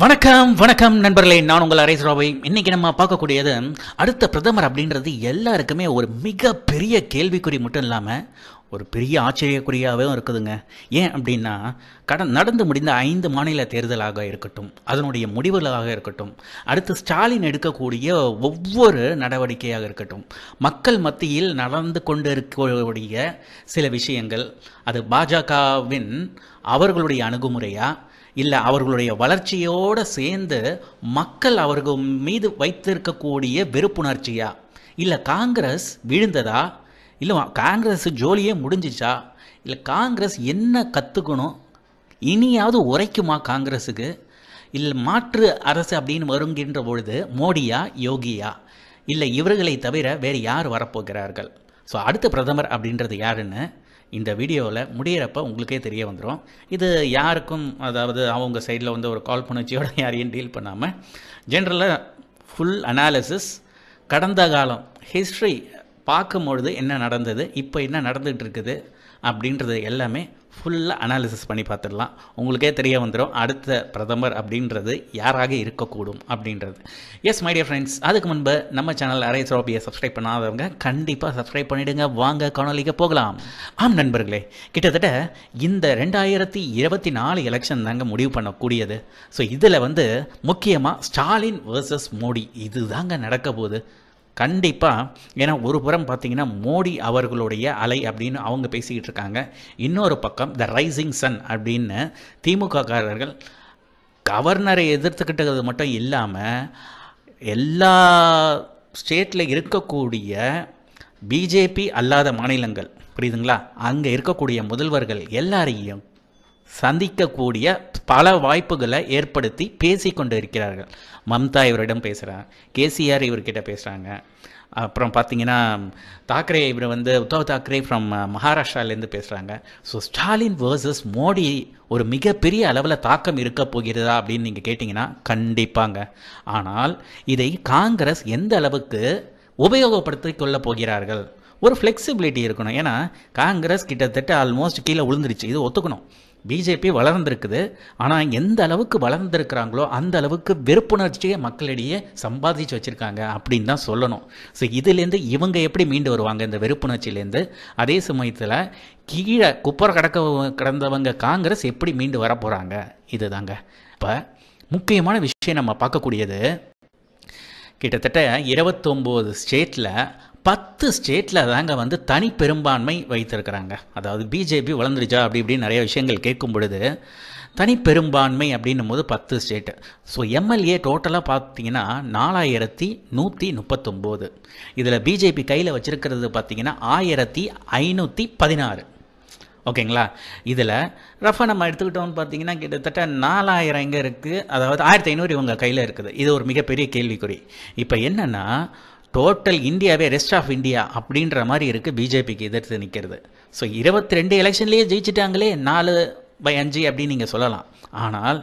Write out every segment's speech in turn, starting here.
வணக்கம் வணக்கம் நண்பர்களே நான் உங்கள் அரேஸ் ராவை இன்னைக்கு நம்ம பார்க்கக்கூடியது அடுத்த பிரதமர் அப்படின்றது எல்லாருக்குமே ஒரு மிக பெரிய கேள்விக்குறி மட்டும் இல்லாமல் ஒரு பெரிய ஆச்சரியக்குறியாகவும் இருக்குதுங்க ஏன் அப்படின்னா கட நடந்து முடிந்த ஐந்து மாநில தேர்தலாக இருக்கட்டும் அதனுடைய முடிவுகளாக இருக்கட்டும் அடுத்து ஸ்டாலின் எடுக்கக்கூடிய ஒவ்வொரு நடவடிக்கையாக இருக்கட்டும் மக்கள் மத்தியில் நடந்து கொண்டு இருக்கக்கூடிய சில விஷயங்கள் அது பாஜகவின் அவர்களுடைய அணுகுமுறையாக இல்லை அவர்களுடைய வளர்ச்சியோடு சேர்ந்து மக்கள் அவர்கள் மீது வைத்திருக்கக்கூடிய வெறுப்புணர்ச்சியா இல்லை காங்கிரஸ் விழுந்ததா இல்லை காங்கிரஸ் ஜோலியே முடிஞ்சிச்சா இல்லை காங்கிரஸ் என்ன கற்றுக்கணும் இனியாவது உரைக்குமா காங்கிரஸுக்கு இல்லை மாற்று அரசு அப்படின்னு வருங்கின்ற பொழுது மோடியா யோகியா இல்லை இவர்களை தவிர வேறு யார் வரப்போகிறார்கள் ஸோ அடுத்த பிரதமர் அப்படின்றது யாருன்னு இந்த வீடியோவில் முடிகிறப்ப உங்களுக்கே தெரிய வந்துடும் இது யாருக்கும் அதாவது அவங்க சைடில் வந்து ஒரு கால் புணர்ச்சியோட யாரையும் டீல் பண்ணாமல் ஜென்ரலாக ஃபுல் அனாலிசிஸ் கடந்த காலம் ஹிஸ்ட்ரி பார்க்கும்பொழுது என்ன நடந்தது இப்போ என்ன நடந்துகிட்டு இருக்குது அப்படின்றது எல்லாமே ஃபுல்லாக அனாலிசிஸ் பண்ணி பார்த்துடலாம் உங்களுக்கே தெரிய வந்துடும் அடுத்த பிரதமர் அப்படின்றது யாராக இருக்கக்கூடும் அப்படின்றது எஸ் மை டியர் ஃப்ரெண்ட்ஸ் அதுக்கு முன்பு நம்ம சேனல் அரை சோபியை சப்ஸ்கிரைப் பண்ணாதவங்க கண்டிப்பாக சப்ஸ்கிரைப் பண்ணிவிடுங்க வாங்க காணொலிக்கு போகலாம் ஆம் நண்பர்களே கிட்டத்தட்ட இந்த ரெண்டாயிரத்தி இருபத்தி நாலு எலெக்ஷன் தாங்க முடிவு பண்ணக்கூடியது ஸோ இதில் வந்து முக்கியமாக ஸ்டாலின் வேர்சஸ் மோடி இது தாங்க நடக்க போகுது கண்டிப்பாக ஏன்னா ஒரு புறம் பார்த்தீங்கன்னா மோடி அவர்களுடைய அலை அப்படின்னு அவங்க பேசிக்கிட்டு இருக்காங்க இன்னொரு பக்கம் த ரைசிங் சன் அப்படின்னு திமுககாரர்கள் கவர்னரை எதிர்த்துக்கிட்டது மட்டும் இல்லாமல் எல்லா ஸ்டேட்டில் இருக்கக்கூடிய பிஜேபி அல்லாத மாநிலங்கள் புரியுதுங்களா அங்கே இருக்கக்கூடிய முதல்வர்கள் எல்லாரையும் சந்திக்கக்கூடிய பல வாய்ப்புகளை ஏற்படுத்தி பேசி கொண்டு இருக்கிறார்கள் மம்தா இவரிடம் பேசுகிறாங்க கேசிஆர் இவர்கிட்ட பேசுகிறாங்க அப்புறம் பார்த்தீங்கன்னா தாக்கரே இவர் வந்து உத்தவ் தாக்கரே ஃப்ரம் மகாராஷ்டிராலேருந்து பேசுகிறாங்க ஸோ ஸ்டாலின் வேர்சஸ் மோடி ஒரு மிகப்பெரிய அளவில் தாக்கம் இருக்க போகிறதா அப்படின்னு நீங்கள் கேட்டிங்கன்னா கண்டிப்பாங்க ஆனால் இதை காங்கிரஸ் எந்த அளவுக்கு உபயோகப்படுத்தி கொள்ள போகிறார்கள் ஒரு ஃப்ளெக்சிபிலிட்டி இருக்கணும் ஏன்னா காங்கிரஸ் கிட்டத்தட்ட ஆல்மோஸ்ட் கீழே விழுந்துருச்சு இது ஒத்துக்கணும் பிஜேபி வளர்ந்துருக்குது ஆனால் எந்த அளவுக்கு வளர்ந்துருக்கிறாங்களோ அந்த அளவுக்கு வெறுப்புணர்ச்சியை மக்களிடையே சம்பாதிச்சு வச்சுருக்காங்க அப்படின்னு தான் சொல்லணும் ஸோ இதுலேருந்து இவங்க எப்படி மீண்டு வருவாங்க இந்த வெறுப்புணர்ச்சியிலேருந்து அதே சமயத்தில் கீழே குப்பரை கடக்க கடந்தவங்க காங்கிரஸ் எப்படி மீண்டு வர போகிறாங்க இதுதாங்க இப்போ முக்கியமான விஷயம் நம்ம பார்க்கக்கூடியது கிட்டத்தட்ட இருபத்தொம்போது ஸ்டேட்டில் பத்து ஸ்டேட்டில் தாங்க வந்து தனி பெரும்பான்மை வைத்திருக்கிறாங்க அதாவது பிஜேபி வளர்ந்துருச்சா அப்படி இப்படின்னு நிறைய விஷயங்கள் கேட்கும் பொழுது தனி பெரும்பான்மை அப்படின்னும் போது பத்து ஸ்டேட்டு ஸோ எம்எல்ஏ டோட்டலாக பார்த்தீங்கன்னா நாலாயிரத்தி நூற்றி முப்பத்தொம்போது இதில் பிஜேபி கையில் வச்சுருக்கிறது பார்த்தீங்கன்னா ஆயிரத்தி ஐநூற்றி பதினாறு ஓகேங்களா இதில் ரஃபாக நம்ம எடுத்துக்கிட்டோம்னு பார்த்தீங்கன்னா கிட்டத்தட்ட நாலாயிரம் இங்கே இருக்குது அதாவது ஆயிரத்தி ஐநூறு இவங்க கையில் இருக்குது இது ஒரு மிகப்பெரிய கேள்விக்குறி இப்போ என்னென்னா டோட்டல் இந்தியாவே ரெஸ்ட் ஆஃப் இந்தியா அப்படின்ற மாதிரி இருக்குது பிஜேபிக்கு எதிர்த்து நிற்கிறது ஸோ இருபத்தி ரெண்டு எலெக்ஷன்லேயே ஜெயிச்சிட்டாங்களே நாலு பை அஞ்சு அப்படின்னு நீங்கள் சொல்லலாம் ஆனால்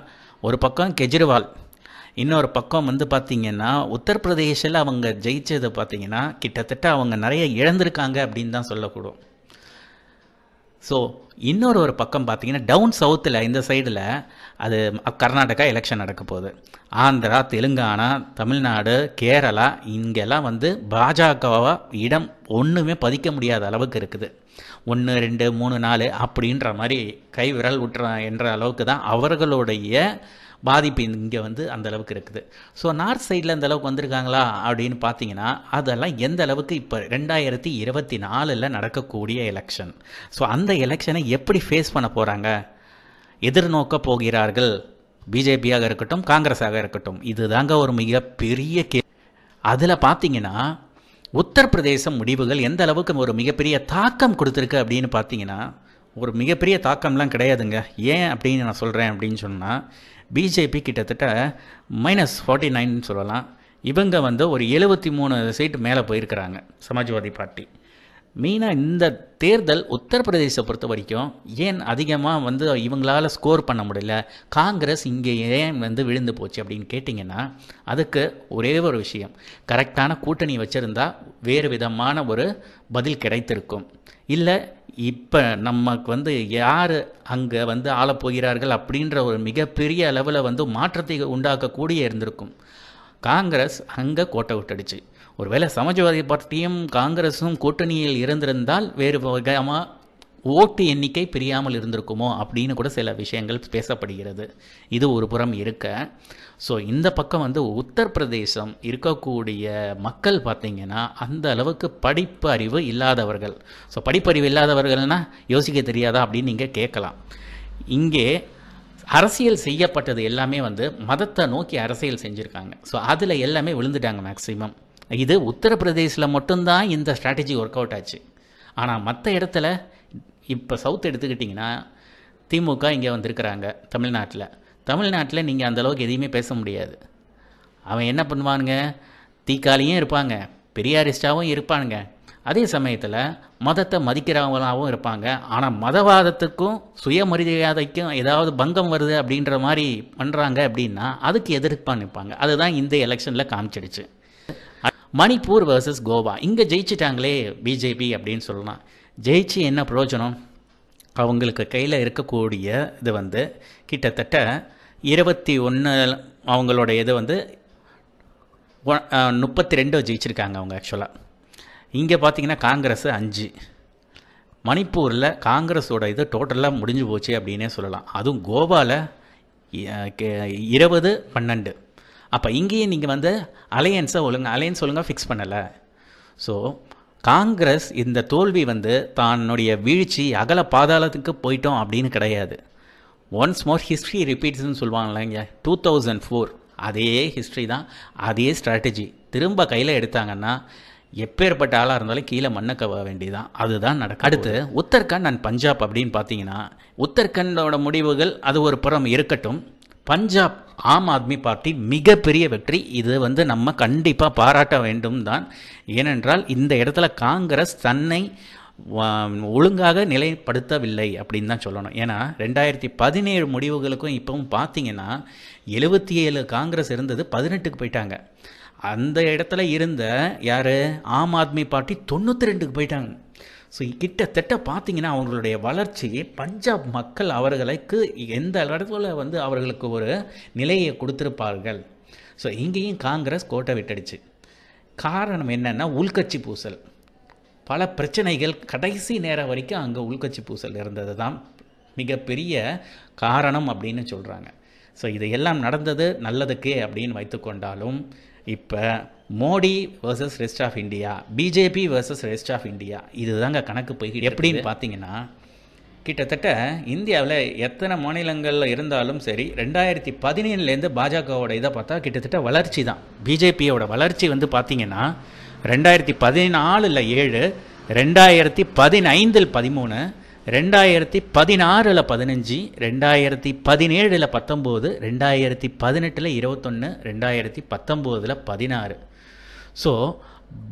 ஒரு பக்கம் கெஜ்ரிவால் இன்னொரு பக்கம் வந்து பார்த்திங்கன்னா உத்தரப்பிரதேசில் அவங்க ஜெயித்ததை பார்த்திங்கன்னா கிட்டத்தட்ட அவங்க நிறைய இழந்திருக்காங்க அப்படின்னு தான் சொல்லக்கூடும் ஸோ இன்னொரு ஒரு பக்கம் பார்த்தீங்கன்னா டவுன் சவுத்தில் இந்த சைடில் அது கர்நாடகா எலெக்ஷன் நடக்க போகுது ஆந்திரா தெலுங்கானா தமிழ்நாடு கேரளா இங்கெல்லாம் வந்து பாஜகவாக இடம் ஒன்றுமே பதிக்க முடியாத அளவுக்கு இருக்குது ஒன்று ரெண்டு மூணு நாலு அப்படின்ற மாதிரி கைவிரல் விட்டுற என்ற அளவுக்கு தான் அவர்களுடைய பாதிப்பு இங்கே வந்து அந்த அளவுக்கு இருக்குது ஸோ நார்த் சைடில் இந்த அளவுக்கு வந்திருக்காங்களா அப்படின்னு பார்த்தீங்கன்னா அதெல்லாம் எந்த அளவுக்கு இப்போ ரெண்டாயிரத்தி இருபத்தி நாலில் நடக்கக்கூடிய எலெக்ஷன் ஸோ அந்த எலெக்ஷனை எப்படி ஃபேஸ் பண்ண போகிறாங்க எதிர்நோக்க போகிறார்கள் பிஜேபியாக இருக்கட்டும் காங்கிரஸாக இருக்கட்டும் இதுதாங்க ஒரு மிகப்பெரிய கே அதில் பார்த்தீங்கன்னா உத்தரப்பிரதேசம் முடிவுகள் எந்த அளவுக்கு ஒரு மிகப்பெரிய தாக்கம் கொடுத்துருக்கு அப்படின்னு பார்த்தீங்கன்னா ஒரு மிகப்பெரிய தாக்கம்லாம் கிடையாதுங்க ஏன் அப்படின்னு நான் சொல்கிறேன் அப்படின்னு சொன்னால் பிஜேபி கிட்டத்தட்ட மைனஸ் ஃபார்ட்டி நைன் சொல்லலாம் இவங்க வந்து ஒரு எழுபத்தி மூணு சீட்டு மேலே போயிருக்கிறாங்க சமாஜ்வாதி பார்ட்டி மெயினாக இந்த தேர்தல் உத்தரப்பிரதேசத்தை பொறுத்த வரைக்கும் ஏன் அதிகமாக வந்து இவங்களால் ஸ்கோர் பண்ண முடியல காங்கிரஸ் இங்கே ஏன் வந்து விழுந்து போச்சு அப்படின்னு கேட்டிங்கன்னா அதுக்கு ஒரே ஒரு விஷயம் கரெக்டான கூட்டணி வச்சுருந்தா வேறு விதமான ஒரு பதில் கிடைத்திருக்கும் இல்லை இப்போ நமக்கு வந்து யார் அங்கே வந்து ஆளப்போகிறார்கள் அப்படின்ற ஒரு மிகப்பெரிய அளவில் வந்து மாற்றத்தை உண்டாக்கக்கூடிய இருந்திருக்கும் காங்கிரஸ் அங்கே கோட்டை விட்டுடுச்சு ஒருவேளை சமாஜ்வாதி பார்ட்டியும் காங்கிரஸும் கூட்டணியில் இருந்திருந்தால் வேறு வகையமாக ஓட்டு எண்ணிக்கை பிரியாமல் இருந்திருக்குமோ அப்படின்னு கூட சில விஷயங்கள் பேசப்படுகிறது இது ஒரு புறம் இருக்க ஸோ இந்த பக்கம் வந்து உத்தரப்பிரதேசம் இருக்கக்கூடிய மக்கள் பார்த்திங்கன்னா அந்த அளவுக்கு படிப்பறிவு இல்லாதவர்கள் ஸோ படிப்பறிவு இல்லாதவர்கள்னால் யோசிக்க தெரியாதா அப்படின்னு நீங்கள் கேட்கலாம் இங்கே அரசியல் செய்யப்பட்டது எல்லாமே வந்து மதத்தை நோக்கி அரசியல் செஞ்சுருக்காங்க ஸோ அதில் எல்லாமே விழுந்துட்டாங்க மேக்ஸிமம் இது உத்தரப்பிரதேசில் மட்டும்தான் இந்த ஸ்ட்ராட்டஜி ஒர்க் அவுட் ஆச்சு ஆனால் மற்ற இடத்துல இப்போ சவுத் எடுத்துக்கிட்டிங்கன்னா திமுக இங்கே வந்திருக்கிறாங்க தமிழ்நாட்டில் தமிழ்நாட்டில் நீங்கள் அந்தளவுக்கு எதையுமே பேச முடியாது அவன் என்ன பண்ணுவானுங்க தீக்காளியும் இருப்பாங்க பெரியாரிஸ்டாகவும் இருப்பானுங்க அதே சமயத்தில் மதத்தை மதிக்கிறவங்களாகவும் இருப்பாங்க ஆனால் மதவாதத்துக்கும் சுயமரியாதைக்கும் ஏதாவது பங்கம் வருது அப்படின்ற மாதிரி பண்ணுறாங்க அப்படின்னா அதுக்கு எதிர்ப்பாக நிற்பாங்க அதுதான் இந்த எலெக்ஷனில் காமிச்சிடுச்சு மணிப்பூர் வர்சஸ் கோவா இங்கே ஜெயிச்சிட்டாங்களே பிஜேபி அப்படின்னு சொல்லலாம் ஜெயிச்சு என்ன பிரயோஜனம் அவங்களுக்கு கையில் இருக்கக்கூடிய இது வந்து கிட்டத்தட்ட இருபத்தி ஒன்று அவங்களோட இது வந்து முப்பத்தி ரெண்டு ஜெயிச்சிருக்காங்க அவங்க ஆக்சுவலாக இங்கே பார்த்தீங்கன்னா காங்கிரஸ் அஞ்சு மணிப்பூரில் காங்கிரஸோட இது டோட்டலாக முடிஞ்சு போச்சு அப்படின்னே சொல்லலாம் அதுவும் கோவாவில் இருபது பன்னெண்டு அப்போ இங்கேயும் நீங்கள் வந்து அலையன்ஸை ஒழுங்கு அலையன்ஸ் ஒழுங்காக ஃபிக்ஸ் பண்ணலை ஸோ காங்கிரஸ் இந்த தோல்வி வந்து தன்னுடைய வீழ்ச்சி அகல பாதாளத்துக்கு போயிட்டோம் அப்படின்னு கிடையாது ஒன்ஸ் மோர் ஹிஸ்ட்ரி ரிப்பீட்ஸ்னு சொல்லுவாங்கல்லங்க டூ தௌசண்ட் ஃபோர் அதே ஹிஸ்ட்ரி தான் அதே ஸ்ட்ராட்டஜி திரும்ப கையில் எடுத்தாங்கன்னா எப்பேற்பட்ட ஆளாக இருந்தாலும் கீழே மண்ணை கவ வேண்டியதான் அதுதான் நடக்கும் அடுத்து உத்தரகண்ட் அண்ட் பஞ்சாப் அப்படின்னு பார்த்தீங்கன்னா உத்தரகண்டோட முடிவுகள் அது ஒரு புறம் இருக்கட்டும் பஞ்சாப் ஆம் ஆத்மி பார்ட்டி மிகப்பெரிய வெற்றி இது வந்து நம்ம கண்டிப்பாக பாராட்ட வேண்டும் தான் ஏனென்றால் இந்த இடத்துல காங்கிரஸ் தன்னை ஒழுங்காக நிலைப்படுத்தவில்லை அப்படின்னு தான் சொல்லணும் ஏன்னா ரெண்டாயிரத்தி பதினேழு முடிவுகளுக்கும் இப்போவும் பார்த்தீங்கன்னா எழுபத்தி ஏழு காங்கிரஸ் இருந்தது பதினெட்டுக்கு போயிட்டாங்க அந்த இடத்துல இருந்த யார் ஆம் ஆத்மி பார்ட்டி தொண்ணூற்றி ரெண்டுக்கு போயிட்டாங்க ஸோ கிட்டத்தட்ட பார்த்தீங்கன்னா அவங்களுடைய வளர்ச்சி பஞ்சாப் மக்கள் அவர்களுக்கு எந்த இடத்துல வந்து அவர்களுக்கு ஒரு நிலையை கொடுத்துருப்பார்கள் ஸோ இங்கேயும் காங்கிரஸ் கோட்டை விட்டடிச்சு காரணம் என்னென்னா உள்கட்சி பூசல் பல பிரச்சனைகள் கடைசி நேரம் வரைக்கும் அங்கே உள்கட்சி பூசல் இருந்தது தான் மிகப்பெரிய காரணம் அப்படின்னு சொல்கிறாங்க ஸோ இது எல்லாம் நடந்தது நல்லதுக்கே அப்படின்னு வைத்துக்கொண்டாலும் இப்போ Modi versus rest of India BJP versus rest of India இதுதாங்க கணக்கு போய் எப்படின்னு பார்த்தீங்கன்னா கிட்டத்தட்ட இந்தியாவில் எத்தனை மாநிலங்களில் இருந்தாலும் சரி ரெண்டாயிரத்தி பதினேழுலேருந்து பாஜகவோட இதை பார்த்தா கிட்டத்தட்ட வளர்ச்சி தான் பிஜேபியோட வளர்ச்சி வந்து பார்த்திங்கன்னா ரெண்டாயிரத்தி பதினாலில் ஏழு ரெண்டாயிரத்தி பதினைந்தில் பதிமூணு ரெண்டாயிரத்தி பதினாறில் பதினஞ்சு ரெண்டாயிரத்தி பதினேழில் பத்தொம்போது ரெண்டாயிரத்தி பதினெட்டில் இருபத்தொன்று ரெண்டாயிரத்தி பத்தொம்போதில் பதினாறு ஸோ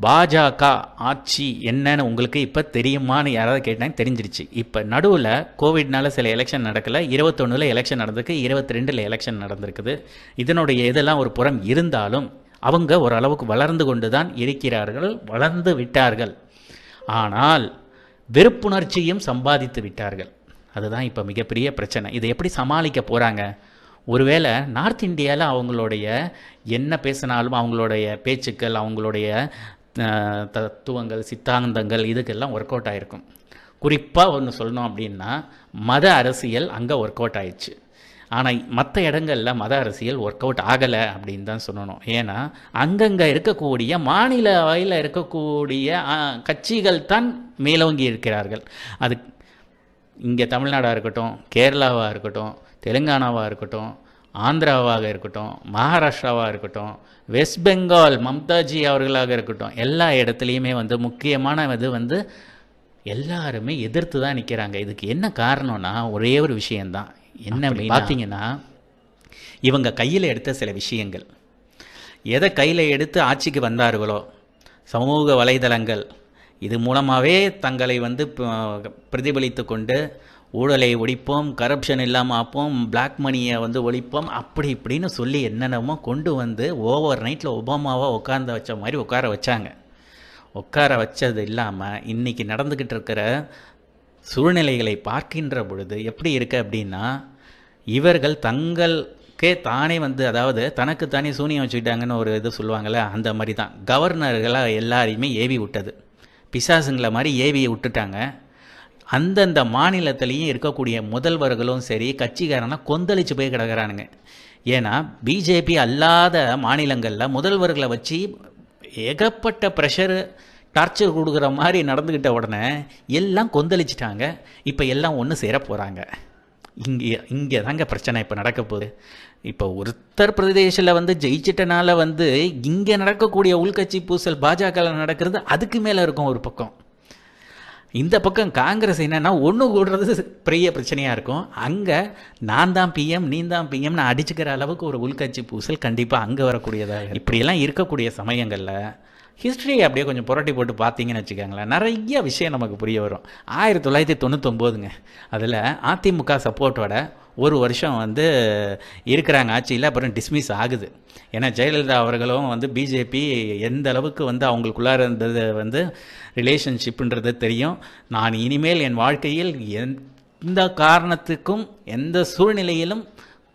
பாஜக ஆட்சி என்னன்னு உங்களுக்கு இப்போ தெரியுமான்னு யாராவது கேட்டாங்க தெரிஞ்சிருச்சு இப்போ நடுவில் கோவிட்னால சில எலெக்ஷன் நடக்கலை இருபத்தொன்னில் எலெக்ஷன் நடந்திருக்கு இருபத்தி ரெண்டில் எலெக்ஷன் நடந்திருக்குது இதனுடைய இதெல்லாம் ஒரு புறம் இருந்தாலும் அவங்க ஓரளவுக்கு வளர்ந்து கொண்டு தான் இருக்கிறார்கள் வளர்ந்து விட்டார்கள் ஆனால் வெறுப்புணர்ச்சியும் சம்பாதித்து விட்டார்கள் அதுதான் இப்போ மிகப்பெரிய பிரச்சனை இதை எப்படி சமாளிக்க போகிறாங்க ஒருவேளை நார்த் இந்தியாவில் அவங்களுடைய என்ன பேசினாலும் அவங்களுடைய பேச்சுக்கள் அவங்களுடைய தத்துவங்கள் சித்தாந்தங்கள் இதுக்கெல்லாம் ஒர்க் அவுட் ஆகிருக்கும் குறிப்பாக ஒன்று சொல்லணும் அப்படின்னா மத அரசியல் அங்கே ஒர்க் அவுட் ஆயிடுச்சு ஆனால் மற்ற இடங்களில் மத அரசியல் ஒர்க் அவுட் ஆகலை அப்படின்னு தான் சொல்லணும் ஏன்னா அங்கங்கே இருக்கக்கூடிய மாநில வகையில் இருக்கக்கூடிய கட்சிகள் தான் மேலோங்கி இருக்கிறார்கள் அது இங்கே தமிழ்நாடாக இருக்கட்டும் கேரளாவாக இருக்கட்டும் தெலுங்கானாவாக இருக்கட்டும் ஆந்திராவாக இருக்கட்டும் மகாராஷ்டிராவாக இருக்கட்டும் வெஸ்ட் பெங்கால் மம்தாஜி அவர்களாக இருக்கட்டும் எல்லா இடத்துலையுமே வந்து முக்கியமான இது வந்து எல்லாருமே எதிர்த்து தான் நிற்கிறாங்க இதுக்கு என்ன காரணம்னா ஒரே ஒரு விஷயந்தான் என்ன பார்த்தீங்கன்னா இவங்க கையில் எடுத்த சில விஷயங்கள் எதை கையில் எடுத்து ஆட்சிக்கு வந்தார்களோ சமூக வலைதளங்கள் இது மூலமாகவே தங்களை வந்து பிரதிபலித்து கொண்டு ஊழலை ஒழிப்போம் கரப்ஷன் இல்லாமல் ஆப்போம் பிளாக் மணியை வந்து ஒழிப்போம் அப்படி இப்படின்னு சொல்லி என்னென்னமோ கொண்டு வந்து ஓவர் நைட்டில் ஒபாமாவாக உட்கார்ந்த வச்ச மாதிரி உட்கார வச்சாங்க உட்கார வச்சது இல்லாமல் இன்றைக்கி நடந்துக்கிட்டு இருக்கிற சூழ்நிலைகளை பார்க்கின்ற பொழுது எப்படி இருக்குது அப்படின்னா இவர்கள் தங்களுக்கே தானே வந்து அதாவது தனக்கு தானே சூனியம் வச்சுக்கிட்டாங்கன்னு ஒரு இது சொல்லுவாங்கள்ல அந்த மாதிரி தான் கவர்னர்களாக எல்லாரையுமே ஏவி விட்டது பிசாசுங்களை மாதிரி ஏவி விட்டுட்டாங்க அந்தந்த மாநிலத்திலையும் இருக்கக்கூடிய முதல்வர்களும் சரி கட்சிக்காரனாக கொந்தளிச்சு போய் கிடக்கிறானுங்க ஏன்னா பிஜேபி அல்லாத மாநிலங்களில் முதல்வர்களை வச்சு ஏகப்பட்ட ப்ரெஷரு டார்ச்சர் கொடுக்குற மாதிரி நடந்துக்கிட்ட உடனே எல்லாம் கொந்தளிச்சிட்டாங்க இப்போ எல்லாம் ஒன்று சேர போகிறாங்க இங்கே இங்கே தாங்க பிரச்சனை இப்போ நடக்க போகுது இப்போ உத்தர் பிரதேசில் வந்து ஜெயிச்சிட்டனால வந்து இங்கே நடக்கக்கூடிய உள்கட்சி பூசல் பாஜகவில் நடக்கிறது அதுக்கு மேலே இருக்கும் ஒரு பக்கம் இந்த பக்கம் காங்கிரஸ் என்னென்னா ஒன்று கூடுறது பெரிய பிரச்சனையாக இருக்கும் அங்கே நான் தான் பிஎம் நீ தான் பிஎம்னு அடிச்சுக்கிற அளவுக்கு ஒரு உள்கட்சி பூசல் கண்டிப்பாக அங்கே வரக்கூடியதாக இப்படியெல்லாம் இருக்கக்கூடிய சமயங்களில் ஹிஸ்ட்ரியை அப்படியே கொஞ்சம் புரட்டி போட்டு பார்த்தீங்கன்னு வச்சுக்கோங்களேன் நிறைய விஷயம் நமக்கு புரிய வரும் ஆயிரத்தி தொள்ளாயிரத்தி தொண்ணூத்தொம்போதுங்க அதில் அதிமுக சப்போர்ட்டோட ஒரு வருஷம் வந்து இருக்கிறாங்க ஆட்சியில் அப்புறம் டிஸ்மிஸ் ஆகுது ஏன்னா ஜெயலலிதா அவர்களும் வந்து பிஜேபி எந்த அளவுக்கு வந்து அவங்களுக்குள்ளார இருந்தது வந்து ரிலேஷன்ஷிப்புன்றது தெரியும் நான் இனிமேல் என் வாழ்க்கையில் எந்த காரணத்துக்கும் எந்த சூழ்நிலையிலும்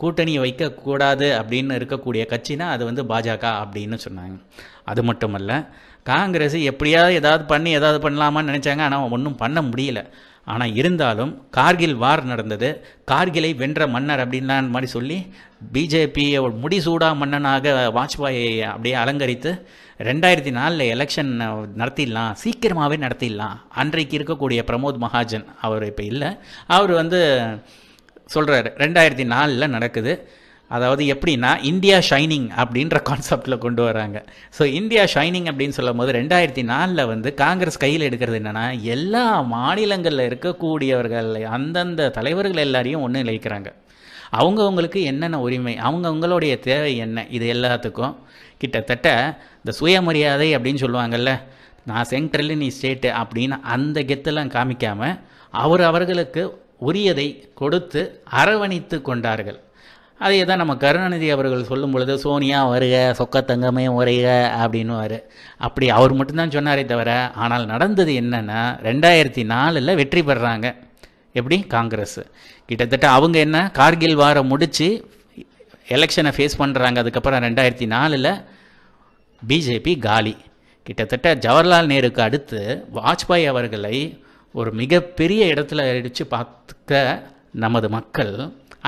கூட்டணி வைக்கக்கூடாது அப்படின்னு இருக்கக்கூடிய கட்சினா அது வந்து பாஜக அப்படின்னு சொன்னாங்க அது மட்டுமல்ல காங்கிரஸ் எப்படியாவது ஏதாவது பண்ணி ஏதாவது பண்ணலாமான்னு நினச்சாங்க ஆனால் ஒன்றும் பண்ண முடியல ஆனால் இருந்தாலும் கார்கில் வார் நடந்தது கார்கிலை வென்ற மன்னர் அப்படின்லான் மாதிரி சொல்லி பிஜேபியை ஒரு முடிசூடா மன்னனாக வாஜ்பாயை அப்படியே அலங்கரித்து ரெண்டாயிரத்தி நாலில் எலெக்ஷன் நடத்திடலாம் சீக்கிரமாகவே நடத்திடலாம் அன்றைக்கு இருக்கக்கூடிய பிரமோத் மகாஜன் அவர் இப்போ இல்லை அவர் வந்து சொல்கிறாரு ரெண்டாயிரத்தி நாலில் நடக்குது அதாவது எப்படின்னா இந்தியா ஷைனிங் அப்படின்ற கான்செப்டில் கொண்டு வராங்க ஸோ இந்தியா ஷைனிங் அப்படின்னு சொல்லும் போது ரெண்டாயிரத்தி நாலில் வந்து காங்கிரஸ் கையில் எடுக்கிறது என்னென்னா எல்லா மாநிலங்களில் இருக்கக்கூடியவர்கள் அந்தந்த தலைவர்கள் எல்லாரையும் ஒன்று நிலைக்கிறாங்க அவங்கவுங்களுக்கு என்னென்ன உரிமை அவங்கவுங்களுடைய தேவை என்ன இது எல்லாத்துக்கும் கிட்டத்தட்ட இந்த சுயமரியாதை அப்படின்னு சொல்லுவாங்கள்ல நான் சென்ட்ரலு நீ ஸ்டேட்டு அப்படின்னு அந்த கெத்தெல்லாம் காமிக்காமல் அவர் அவர்களுக்கு உரியதை கொடுத்து அரவணைத்து கொண்டார்கள் அதை தான் நம்ம கருணாநிதி அவர்கள் சொல்லும் பொழுது சோனியா வருக சொக்க தங்கமே உரைக அப்படின்னுவார் அப்படி அவர் மட்டும்தான் சொன்னாரே தவிர ஆனால் நடந்தது என்னென்னா ரெண்டாயிரத்தி நாலில் வெற்றி பெறுறாங்க எப்படி காங்கிரஸ் கிட்டத்தட்ட அவங்க என்ன கார்கில் வாரம் முடித்து எலெக்ஷனை ஃபேஸ் பண்ணுறாங்க அதுக்கப்புறம் ரெண்டாயிரத்தி நாலில் பிஜேபி காலி கிட்டத்தட்ட ஜவஹர்லால் நேருக்கு அடுத்து வாஜ்பாய் அவர்களை ஒரு மிகப்பெரிய இடத்துல அடித்து பார்க்க நமது மக்கள்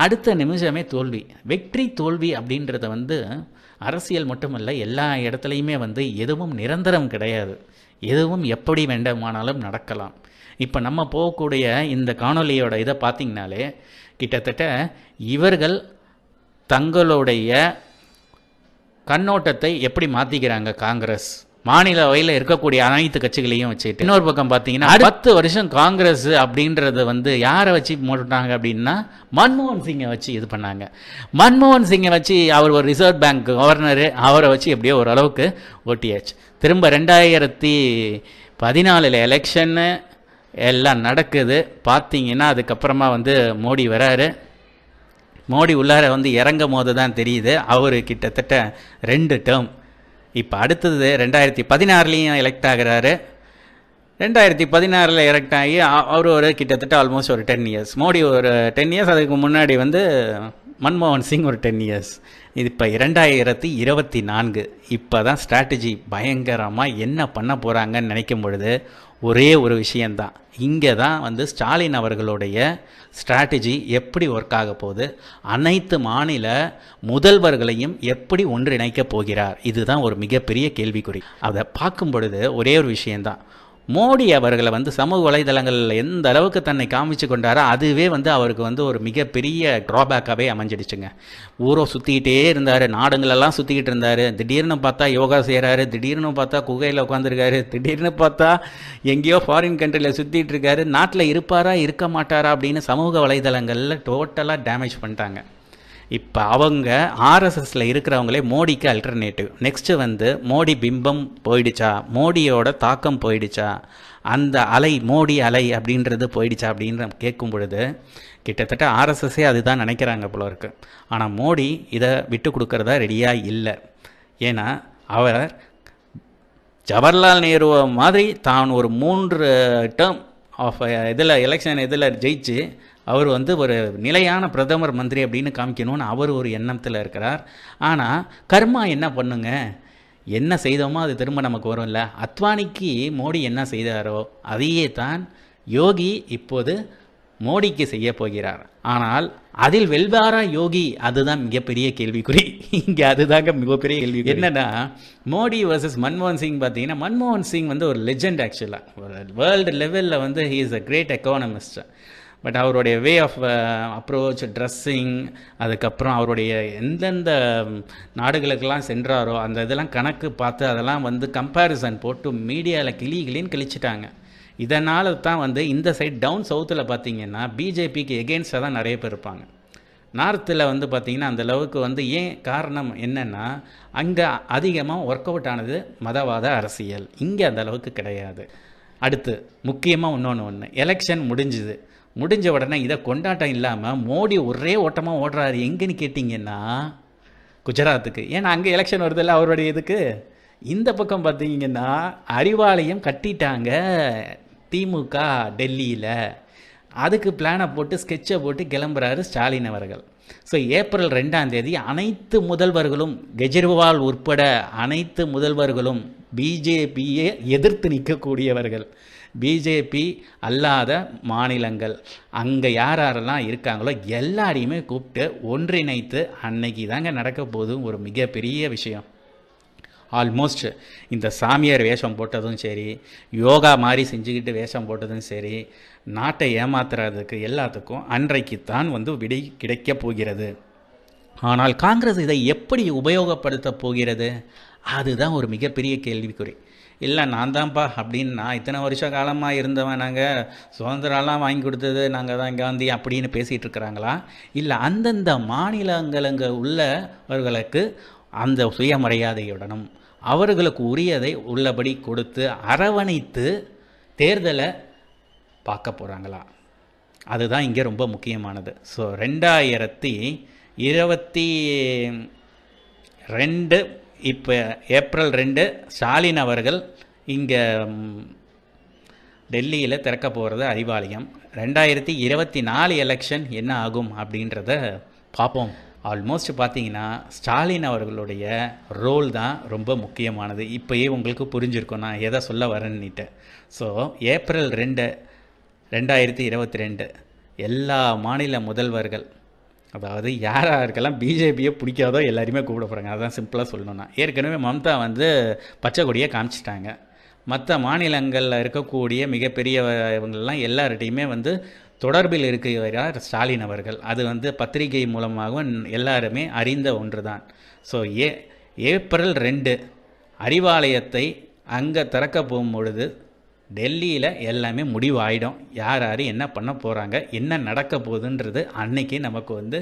அடுத்த நிமிஷமே தோல்வி வெற்றி தோல்வி அப்படின்றத வந்து அரசியல் மட்டுமல்ல எல்லா இடத்துலையுமே வந்து எதுவும் நிரந்தரம் கிடையாது எதுவும் எப்படி வேண்டுமானாலும் நடக்கலாம் இப்போ நம்ம போகக்கூடிய இந்த காணொலியோட இதை பார்த்திங்கனாலே கிட்டத்தட்ட இவர்கள் தங்களுடைய கண்ணோட்டத்தை எப்படி மாற்றிக்கிறாங்க காங்கிரஸ் மாநில வகையில் இருக்கக்கூடிய அனைத்து கட்சிகளையும் வச்சுட்டு இன்னொரு பக்கம் பார்த்தீங்கன்னா பத்து வருஷம் காங்கிரஸ் அப்படின்றத வந்து யாரை வச்சு மூட்டாங்க அப்படின்னா மன்மோகன் சிங்கை வச்சு இது பண்ணாங்க மன்மோகன் சிங்கை வச்சு அவர் ஒரு ரிசர்வ் பேங்க் கவர்னரு அவரை வச்சு எப்படியோ ஓரளவுக்கு ஓட்டியாச்சு திரும்ப ரெண்டாயிரத்தி பதினாலில் எலெக்ஷன்னு எல்லாம் நடக்குது பார்த்தீங்கன்னா அதுக்கப்புறமா வந்து மோடி வராரு மோடி உள்ளார வந்து இறங்கும் போது தான் தெரியுது அவர் கிட்டத்தட்ட ரெண்டு டேர்ம் இப்போ அடுத்தது ரெண்டாயிரத்தி பதினாறுலேயும் எலெக்ட் ஆகிறாரு ரெண்டாயிரத்தி பதினாறில் எலெக்ட் ஆகி அவர் ஒரு கிட்டத்தட்ட ஆல்மோஸ்ட் ஒரு டென் இயர்ஸ் மோடி ஒரு டென் இயர்ஸ் அதுக்கு முன்னாடி வந்து மன்மோகன் சிங் ஒரு டென் இயர்ஸ் இது இப்போ இரண்டாயிரத்தி இருபத்தி நான்கு இப்போ தான் ஸ்ட்ராட்டஜி பயங்கரமாக என்ன பண்ண போகிறாங்கன்னு நினைக்கும் பொழுது ஒரே ஒரு விஷயந்தான் இங்கே தான் வந்து ஸ்டாலின் அவர்களுடைய ஸ்ட்ராட்டஜி எப்படி ஒர்க் ஆக போகுது அனைத்து மாநில முதல்வர்களையும் எப்படி ஒன்றிணைக்கப் போகிறார் இதுதான் ஒரு மிகப்பெரிய கேள்விக்குறி அதை பார்க்கும் பொழுது ஒரே ஒரு விஷயந்தான் மோடி அவர்களை வந்து சமூக வலைதளங்களில் எந்த அளவுக்கு தன்னை காமிச்சு கொண்டாரோ அதுவே வந்து அவருக்கு வந்து ஒரு மிகப்பெரிய ட்ராபேக்காகவே அமைஞ்சிடுச்சுங்க ஊரை சுற்றிக்கிட்டே இருந்தார் நாடுங்களெல்லாம் சுற்றிக்கிட்டு இருந்தார் திடீர்னு பார்த்தா யோகா செய்கிறாரு திடீர்னு பார்த்தா குகையில் உட்காந்துருக்காரு திடீர்னு பார்த்தா எங்கேயோ ஃபாரின் கண்ட்ரியில் சுற்றிட்டு இருக்காரு நாட்டில் இருப்பாரா இருக்க மாட்டாரா அப்படின்னு சமூக வலைதளங்களில் டோட்டலாக டேமேஜ் பண்ணிட்டாங்க இப்போ அவங்க ஆர்எஸ்எஸில் இருக்கிறவங்களே மோடிக்கு அல்டர்னேட்டிவ் நெக்ஸ்ட்டு வந்து மோடி பிம்பம் போயிடுச்சா மோடியோட தாக்கம் போயிடுச்சா அந்த அலை மோடி அலை அப்படின்றது போயிடுச்சா அப்படின்ற கேட்கும் பொழுது கிட்டத்தட்ட ஆர்எஸ்எஸே அதுதான் நினைக்கிறாங்க போல இருக்கு ஆனால் மோடி இதை விட்டு கொடுக்குறதா ரெடியாக இல்லை ஏன்னா அவர் ஜவஹர்லால் நேரு மாதிரி தான் ஒரு மூன்று டேர்ம் ஆஃப் இதில் எலெக்ஷன் இதில் ஜெயிச்சு அவர் வந்து ஒரு நிலையான பிரதமர் மந்திரி அப்படின்னு காமிக்கணும்னு அவர் ஒரு எண்ணத்தில் இருக்கிறார் ஆனால் கர்மா என்ன பண்ணுங்க என்ன செய்தோமோ அது திரும்ப நமக்கு வரும்ல அத்வானிக்கு மோடி என்ன செய்தாரோ அதையே தான் யோகி இப்போது மோடிக்கு செய்ய போகிறார் ஆனால் அதில் வெல்வாரா யோகி அதுதான் மிகப்பெரிய கேள்விக்குறி இங்கே அதுதாங்க மிகப்பெரிய கேள்வி என்னன்னா மோடி வர்சஸ் மன்மோகன் சிங் பார்த்தீங்கன்னா மன்மோகன் சிங் வந்து ஒரு லெஜெண்ட் ஆக்சுவலாக வேர்ல்டு லெவலில் வந்து he is a great economist but அவருடைய வே ஆஃப் அப்ரோச் ட்ரெஸ்ஸிங் அதுக்கப்புறம் அவருடைய எந்தெந்த நாடுகளுக்கெல்லாம் சென்றாரோ அந்த இதெல்லாம் கணக்கு பார்த்து அதெல்லாம் வந்து கம்பேரிசன் போட்டு மீடியாவில் கிளி கிளின்னு கிழிச்சிட்டாங்க இதனால் தான் வந்து இந்த சைட் டவுன் சவுத்தில் பார்த்தீங்கன்னா பிஜேபிக்கு எகெயின்ஸ்டாக தான் நிறைய பேர் இருப்பாங்க நார்த்தில் வந்து பார்த்திங்கன்னா அந்தளவுக்கு வந்து ஏன் காரணம் என்னென்னா அங்கே அதிகமாக ஒர்க் அவுட் ஆனது மதவாத அரசியல் இங்கே அந்தளவுக்கு கிடையாது அடுத்து முக்கியமாக இன்னொன்று ஒன்று எலெக்ஷன் முடிஞ்சுது முடிஞ்ச உடனே இதை கொண்டாட்டம் இல்லாமல் மோடி ஒரே ஓட்டமாக ஓடுறாரு எங்கேன்னு கேட்டிங்கன்னா குஜராத்துக்கு ஏன்னா அங்கே எலெக்ஷன் இல்லை அவருடைய இதுக்கு இந்த பக்கம் பார்த்தீங்கன்னா அறிவாலயம் கட்டிட்டாங்க திமுக டெல்லியில் அதுக்கு பிளானை போட்டு ஸ்கெட்சை போட்டு கிளம்புறாரு ஸ்டாலின் அவர்கள் ஸோ ஏப்ரல் ரெண்டாம் தேதி அனைத்து முதல்வர்களும் கெஜ்ரிவால் உட்பட அனைத்து முதல்வர்களும் பிஜேபியை எதிர்த்து நிற்கக்கூடியவர்கள் பிஜேபி அல்லாத மாநிலங்கள் அங்கே யார் யாரெல்லாம் இருக்காங்களோ எல்லாரையுமே கூப்பிட்டு ஒன்றிணைத்து அன்னைக்கு தாங்க நடக்க போதும் ஒரு மிகப்பெரிய விஷயம் ஆல்மோஸ்ட் இந்த சாமியார் வேஷம் போட்டதும் சரி யோகா மாதிரி செஞ்சுக்கிட்டு வேஷம் போட்டதும் சரி நாட்டை ஏமாத்துறதுக்கு எல்லாத்துக்கும் அன்றைக்கு தான் வந்து விடை கிடைக்க போகிறது ஆனால் காங்கிரஸ் இதை எப்படி உபயோகப்படுத்த போகிறது அதுதான் ஒரு மிகப்பெரிய கேள்விக்குறி இல்லை நான் தான்ப்பா அப்படின்னு நான் இத்தனை வருஷ காலமாக இருந்தவன் நாங்கள் சுதந்திரம்லாம் வாங்கி கொடுத்தது நாங்கள் தான் காந்தி அப்படின்னு பேசிகிட்டு இருக்கிறாங்களா இல்லை அந்தந்த மாநிலங்களங்க உள்ளவர்களுக்கு அந்த சுயமரியாதையுடனும் அவர்களுக்கு உரியதை உள்ளபடி கொடுத்து அரவணைத்து தேர்தலை பார்க்க போகிறாங்களா அதுதான் இங்கே ரொம்ப முக்கியமானது ஸோ ரெண்டாயிரத்தி இருபத்தி ரெண்டு இப்போ ஏப்ரல் ரெண்டு ஸ்டாலின் அவர்கள் இங்கே டெல்லியில் திறக்க போகிறது அறிவாலயம் ரெண்டாயிரத்தி இருபத்தி நாலு எலெக்ஷன் என்ன ஆகும் அப்படின்றத பார்ப்போம் ஆல்மோஸ்ட் பார்த்தீங்கன்னா ஸ்டாலின் அவர்களுடைய ரோல் தான் ரொம்ப முக்கியமானது இப்போயே உங்களுக்கு புரிஞ்சிருக்கும் நான் எதை சொல்ல வரேன்னுட்டு ஸோ ஏப்ரல் ரெண்டு ரெண்டாயிரத்தி இருபத்தி ரெண்டு எல்லா மாநில முதல்வர்கள் அதாவது யார் யாருக்கெல்லாம் பிஜேபியை பிடிக்காதோ எல்லாருமே கூப்பிட போகிறாங்க அதான் சிம்பிளாக சொல்லணும்னா ஏற்கனவே மம்தா வந்து பச்சை கொடியை காமிச்சிட்டாங்க மற்ற மாநிலங்களில் இருக்கக்கூடிய மிகப்பெரிய இவங்கள்லாம் எல்லார்ட்டையுமே வந்து தொடர்பில் இருக்கிறார் ஸ்டாலின் அவர்கள் அது வந்து பத்திரிகை மூலமாகவும் எல்லாருமே அறிந்த ஒன்று தான் ஸோ ஏ ஏப்ரல் ரெண்டு அறிவாலயத்தை அங்கே திறக்க போகும் பொழுது டெல்லியில் எல்லாமே முடிவாயிடும் யார் யார் என்ன பண்ண போகிறாங்க என்ன நடக்க போகுதுன்றது அன்னைக்கு நமக்கு வந்து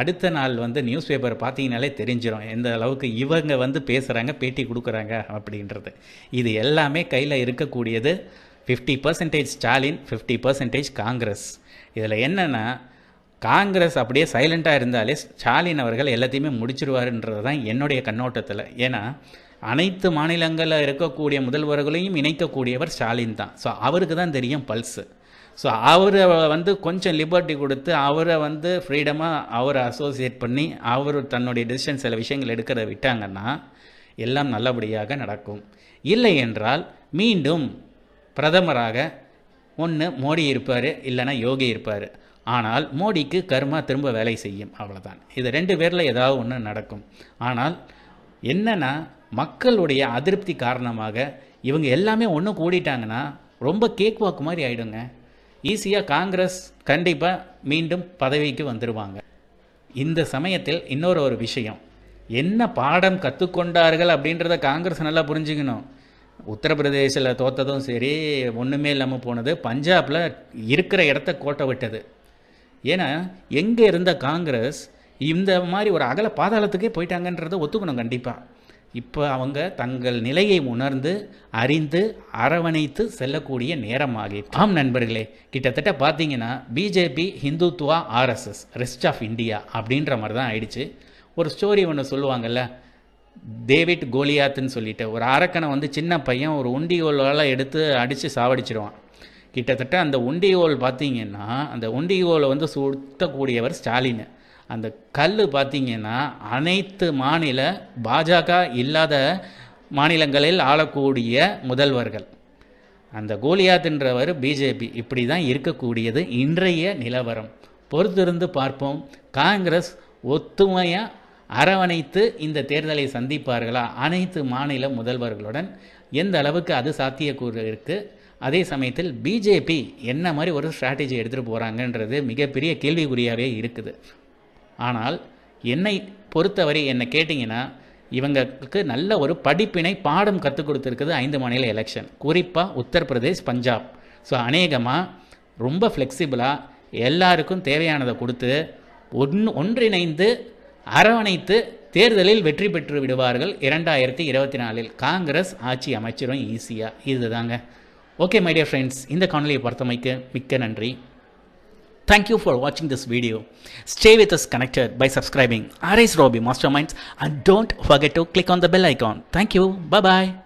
அடுத்த நாள் வந்து நியூஸ் பேப்பர் பார்த்தீங்கனாலே தெரிஞ்சிடும் எந்த அளவுக்கு இவங்க வந்து பேசுகிறாங்க பேட்டி கொடுக்குறாங்க அப்படின்றது இது எல்லாமே கையில் இருக்கக்கூடியது fifty percentage Stalin fifty percentage Congress இதில் என்னென்னா காங்கிரஸ் அப்படியே சைலண்ட்டாக இருந்தாலே ஸ்டாலின் அவர்கள் எல்லாத்தையுமே முடிச்சிருவாருன்றது தான் என்னுடைய கண்ணோட்டத்தில் ஏன்னா அனைத்து மாநிலங்களில் இருக்கக்கூடிய முதல்வர்களையும் இணைக்கக்கூடியவர் ஸ்டாலின் தான் ஸோ அவருக்கு தான் தெரியும் பல்ஸு ஸோ அவரை வந்து கொஞ்சம் லிபர்ட்டி கொடுத்து அவரை வந்து ஃப்ரீடமாக அவரை அசோசியேட் பண்ணி அவர் தன்னுடைய டிசிஷன் சில விஷயங்கள் எடுக்கிறத விட்டாங்கன்னா எல்லாம் நல்லபடியாக நடக்கும் இல்லை என்றால் மீண்டும் பிரதமராக ஒன்று மோடி இருப்பார் இல்லைனா யோகி இருப்பார் ஆனால் மோடிக்கு கர்மா திரும்ப வேலை செய்யும் அவ்வளோதான் இது ரெண்டு பேரில் ஏதாவது ஒன்று நடக்கும் ஆனால் என்னென்னா மக்களுடைய அதிருப்தி காரணமாக இவங்க எல்லாமே ஒன்று கூடிட்டாங்கன்னா ரொம்ப கேக் வாக்கு மாதிரி ஆகிடுங்க ஈஸியாக காங்கிரஸ் கண்டிப்பாக மீண்டும் பதவிக்கு வந்துடுவாங்க இந்த சமயத்தில் இன்னொரு ஒரு விஷயம் என்ன பாடம் கற்றுக்கொண்டார்கள் அப்படின்றத காங்கிரஸ் நல்லா புரிஞ்சுக்கணும் உத்தரப்பிரதேசில் தோற்றதும் சரி ஒன்றுமே இல்லாமல் போனது பஞ்சாபில் இருக்கிற இடத்த கோட்டை விட்டது ஏன்னா எங்கே இருந்த காங்கிரஸ் இந்த மாதிரி ஒரு அகல பாதாளத்துக்கே போயிட்டாங்கன்றதை ஒத்துக்கணும் கண்டிப்பாக இப்போ அவங்க தங்கள் நிலையை உணர்ந்து அறிந்து அரவணைத்து செல்லக்கூடிய நேரமாகி ஆம் நண்பர்களே கிட்டத்தட்ட பார்த்தீங்கன்னா BJP Hindutva RSS rest of India அப்படின்ற மாதிரி தான் ஆயிடுச்சு ஒரு ஸ்டோரி ஒன்று சொல்லுவாங்கல்ல டேவிட் கோலியாத்துன்னு சொல்லிட்டு ஒரு அரக்கனை வந்து சின்ன பையன் ஒரு உண்டியோலால் எடுத்து அடித்து சாவடிச்சிடுவான் கிட்டத்தட்ட அந்த உண்டியோல் பார்த்தீங்கன்னா அந்த உண்டியோலை வந்து சுத்தக்கூடியவர் ஸ்டாலின் அந்த கல் பார்த்திங்கன்னா அனைத்து மாநில பாஜக இல்லாத மாநிலங்களில் ஆளக்கூடிய முதல்வர்கள் அந்த கோலியாத்ன்றவர் பிஜேபி இப்படி தான் இருக்கக்கூடியது இன்றைய நிலவரம் பொறுத்திருந்து பார்ப்போம் காங்கிரஸ் ஒத்துமையாக அரவணைத்து இந்த தேர்தலை சந்திப்பார்களா அனைத்து மாநில முதல்வர்களுடன் எந்த அளவுக்கு அது சாத்தியக்கூறு இருக்குது அதே சமயத்தில் பிஜேபி என்ன மாதிரி ஒரு ஸ்ட்ராட்டஜி எடுத்துகிட்டு போகிறாங்கன்றது மிகப்பெரிய கேள்விக்குறியாகவே இருக்குது ஆனால் என்னை பொறுத்தவரை என்னை கேட்டிங்கன்னா இவங்களுக்கு நல்ல ஒரு படிப்பினை பாடம் கற்றுக் கொடுத்துருக்குது ஐந்து மாநில எலெக்ஷன் குறிப்பாக உத்தரப்பிரதேஷ் பஞ்சாப் ஸோ அநேகமாக ரொம்ப ஃப்ளெக்சிபிளாக எல்லாருக்கும் தேவையானதை கொடுத்து ஒன்று ஒன்றிணைந்து அரவணைத்து தேர்தலில் வெற்றி பெற்று விடுவார்கள் இரண்டாயிரத்தி இருபத்தி நாலில் காங்கிரஸ் ஆட்சி அமைச்சரும் ஈஸியாக இதுதாங்க ஓகே மைடியர் ஃப்ரெண்ட்ஸ் இந்த காணொலியை பொறுத்தமைக்கு மிக்க நன்றி Thank you for watching this video. Stay with us connected by subscribing RS Robbie Masterminds and don't forget to click on the bell icon. Thank you. Bye bye.